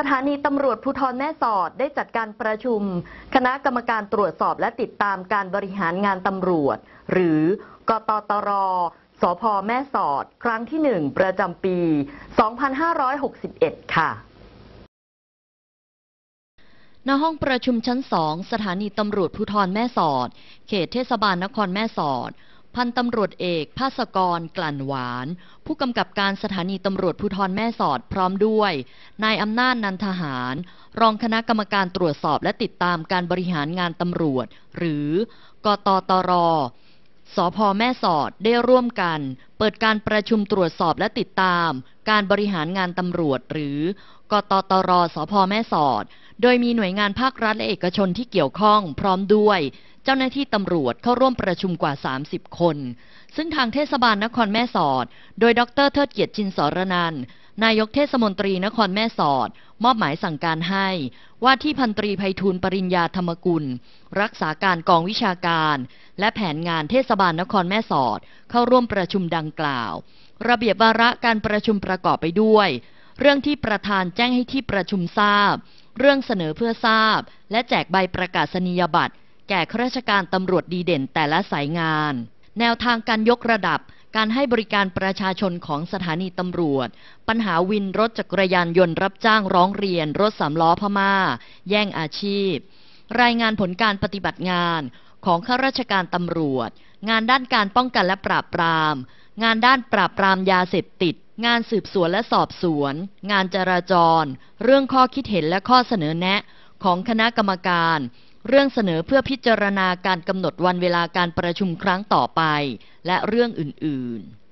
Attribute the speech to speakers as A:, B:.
A: สถานีตำรวจภูธรแม่สอดได้จัดการประชุม คณะกรรมการตรวจสอบและติดตามการบริหารงานตำรวจ หรือ กตตรสพแม่สอด ครั้งที่หนึ่งประจำปี 2561 ค่ะณห้องประชุมชั้นสองสถานีตำรวจภูธรแม่สอด เขตเทศบาลนครแม่สอดพันตำรวจเอกภาสกร กลั่นหวาน ผู้กำกับการสถานีตำรวจภูธรแม่สอดพร้อมด้วย นายอำนาจนันทหาร รองคณะกรรมการตรวจสอบและติดตามการบริหารงานตำรวจ หรือ กตตรสพแม่สอดได้ร่วมกัน เปิดการประชุมตรวจสอบและติดตาม การบริหารงานตำรวจ หรือ กตตรสพแม่สอด โดยมีหน่วยงานภาครัฐและเอกชนที่เกี่ยวข้อง พร้อมด้วยจ้าหน้าที่ตำรวจเข้าร่วมประชุมกว่า 30 คน ซึ่งทางเทศบาลนครแม่สอด โดยดรเทิดเกียรติจินสรนัน นายกเทศมนตรีนครแม่สอดมอบหมายสั่งการให้ว่าที่พันตรีไพฑูรย์ปริญญาธรรมกุล รักษาการกองวิชาการ และแผนงานเทศบาลนครแม่สอดเข้าร่วมประชุมดังกล่าว ระเบียบวาระการประชุมประกอบไปด้วย เรื่องที่ประธานแจ้งให้ที่ประชุมทราบ เรื่องเสนอเพื่อทราบ และแจกใบประกาศนียบัตรแก่ข้าราชการตำรวจดีเด่นแต่ละสายงาน แนวทางการยกระดับการให้บริการประชาชนของสถานีตำรวจ ปัญหาวินรถจักรยานยนต์รับจ้างร้องเรียนรถสามล้อพมา่า แย่งอาชีพ รายงานผลการปฏิบัติงานของข้าราชการตำรวจ งานด้านการป้องกันและปราบปรามงานด้านปราบปรามยาเสพติด งานสืบสวนและสอบสวน งานจราจร เรื่องข้อคิดเห็นและข้อเสนอแนะ ของคณะกรรมการเรื่องเสนอเพื่อพิจารณาการกำหนดวันเวลาการประชุมครั้งต่อไป และเรื่องอื่น ๆ